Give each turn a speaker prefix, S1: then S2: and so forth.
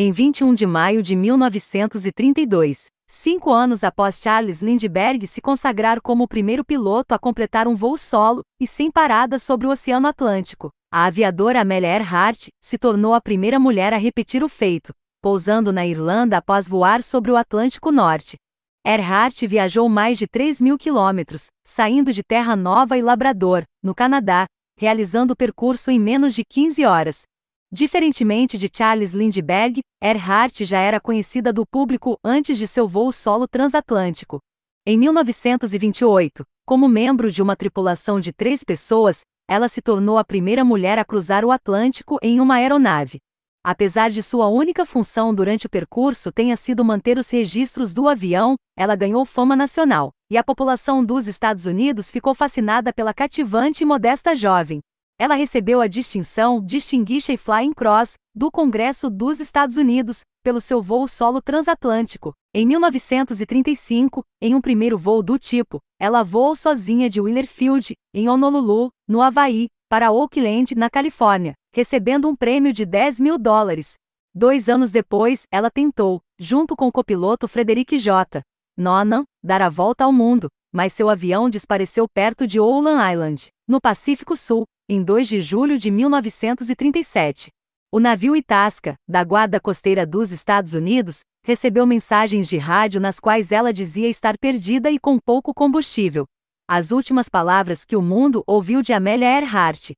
S1: em 21 de maio de 1932, cinco anos após Charles Lindbergh se consagrar como o primeiro piloto a completar um voo solo e sem parada sobre o Oceano Atlântico. A aviadora Amélia Earhart se tornou a primeira mulher a repetir o feito, pousando na Irlanda após voar sobre o Atlântico Norte. Earhart viajou mais de 3 mil quilômetros, saindo de Terra Nova e Labrador, no Canadá, realizando o percurso em menos de 15 horas, Diferentemente de Charles Lindbergh, Earhart já era conhecida do público antes de seu voo solo transatlântico. Em 1928, como membro de uma tripulação de três pessoas, ela se tornou a primeira mulher a cruzar o Atlântico em uma aeronave. Apesar de sua única função durante o percurso tenha sido manter os registros do avião, ela ganhou fama nacional, e a população dos Estados Unidos ficou fascinada pela cativante e modesta jovem. Ela recebeu a distinção Distinguished Flying Cross do Congresso dos Estados Unidos pelo seu voo solo transatlântico. Em 1935, em um primeiro voo do tipo, ela voou sozinha de Wheeler Field, em Honolulu, no Havaí, para Oakland, na Califórnia, recebendo um prêmio de 10 mil dólares. Dois anos depois, ela tentou, junto com o copiloto Frederick J. Nonan, dar a volta ao mundo, mas seu avião desapareceu perto de Oulan Island, no Pacífico Sul, em 2 de julho de 1937. O navio Itasca, da Guarda Costeira dos Estados Unidos, recebeu mensagens de rádio nas quais ela dizia estar perdida e com pouco combustível. As últimas palavras que o mundo ouviu de Amélia Earhart,